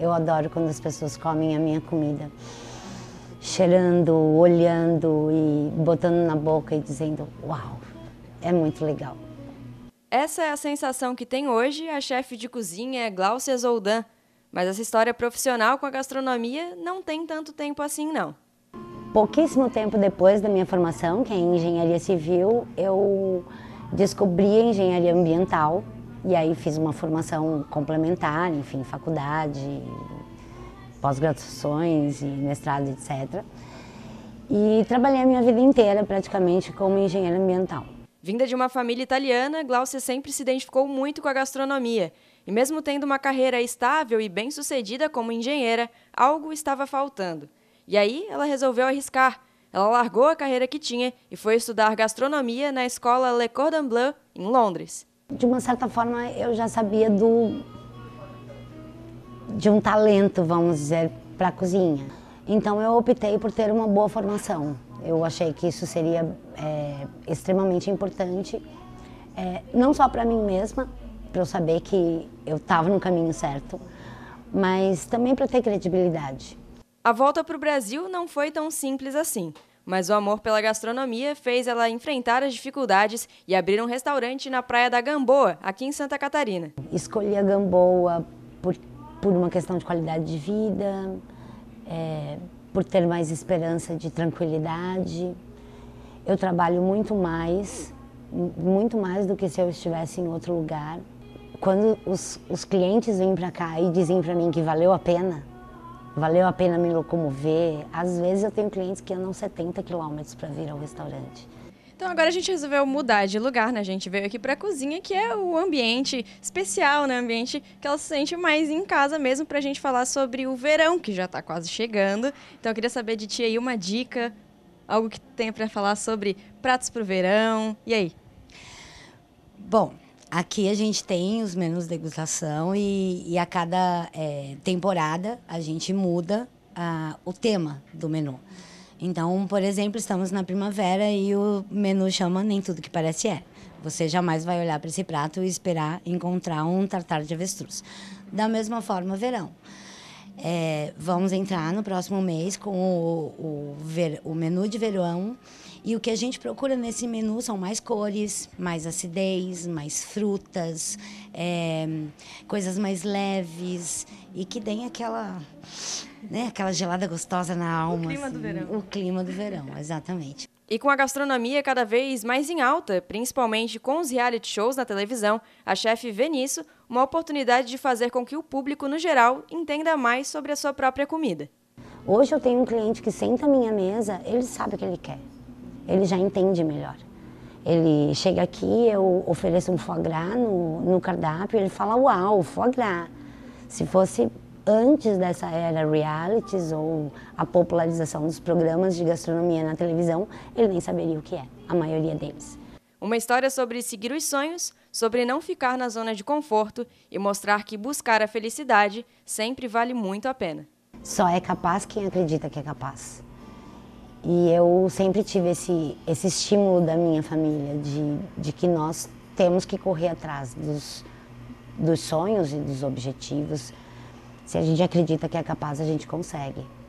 Eu adoro quando as pessoas comem a minha comida, cheirando, olhando e botando na boca e dizendo: Uau, é muito legal. Essa é a sensação que tem hoje a chefe de cozinha Glaucia Zoldan. Mas essa história profissional com a gastronomia não tem tanto tempo assim, não. Pouquíssimo tempo depois da minha formação, que é em engenharia civil, eu descobri a engenharia ambiental e aí fiz uma formação complementar, enfim, faculdade, pós-graduações e mestrado, etc. E trabalhei a minha vida inteira praticamente como engenheira ambiental. Vinda de uma família italiana, Glaucia sempre se identificou muito com a gastronomia. E mesmo tendo uma carreira estável e bem-sucedida como engenheira, algo estava faltando. E aí ela resolveu arriscar. Ela largou a carreira que tinha e foi estudar gastronomia na escola Le Cordon Bleu, em Londres de uma certa forma, eu já sabia do de um talento, vamos dizer, para a cozinha. Então eu optei por ter uma boa formação. Eu achei que isso seria é, extremamente importante, é, não só para mim mesma, para eu saber que eu estava no caminho certo, mas também para ter credibilidade. A volta para o Brasil não foi tão simples assim mas o amor pela gastronomia fez ela enfrentar as dificuldades e abrir um restaurante na Praia da Gamboa, aqui em Santa Catarina. Escolhi a Gamboa por, por uma questão de qualidade de vida, é, por ter mais esperança de tranquilidade. Eu trabalho muito mais, muito mais do que se eu estivesse em outro lugar. Quando os, os clientes vêm para cá e dizem para mim que valeu a pena, valeu a pena me locomover. Às vezes eu tenho clientes que andam 70 quilômetros para vir ao restaurante. Então agora a gente resolveu mudar de lugar, né? A gente veio aqui para a cozinha, que é o ambiente especial, né? Ambiente que ela se sente mais em casa mesmo para a gente falar sobre o verão, que já está quase chegando. Então eu queria saber de ti aí uma dica, algo que tenha para falar sobre pratos para o verão. E aí? Bom, Aqui a gente tem os menus degustação e, e a cada é, temporada a gente muda a, o tema do menu. Então, por exemplo, estamos na primavera e o menu chama Nem Tudo Que Parece É. Você jamais vai olhar para esse prato e esperar encontrar um tartar de avestruz. Da mesma forma, verão. É, vamos entrar no próximo mês com o, o, ver, o, menu de verão. E o que a gente procura nesse menu são mais cores, mais acidez, mais frutas, é, coisas mais leves e que deem aquela, né, aquela gelada gostosa na alma. O clima assim, do verão. O clima do verão, exatamente. E com a gastronomia cada vez mais em alta, principalmente com os reality shows na televisão, a chefe vê nisso uma oportunidade de fazer com que o público, no geral, entenda mais sobre a sua própria comida. Hoje eu tenho um cliente que senta à minha mesa, ele sabe o que ele quer, ele já entende melhor. Ele chega aqui, eu ofereço um foie gras no, no cardápio, ele fala, uau, foie gras. Se fosse antes dessa era realities ou a popularização dos programas de gastronomia na televisão, ele nem saberia o que é, a maioria deles. Uma história sobre seguir os sonhos, sobre não ficar na zona de conforto e mostrar que buscar a felicidade sempre vale muito a pena. Só é capaz quem acredita que é capaz. E eu sempre tive esse, esse estímulo da minha família de, de que nós temos que correr atrás dos, dos sonhos e dos objetivos, se a gente acredita que é capaz, a gente consegue.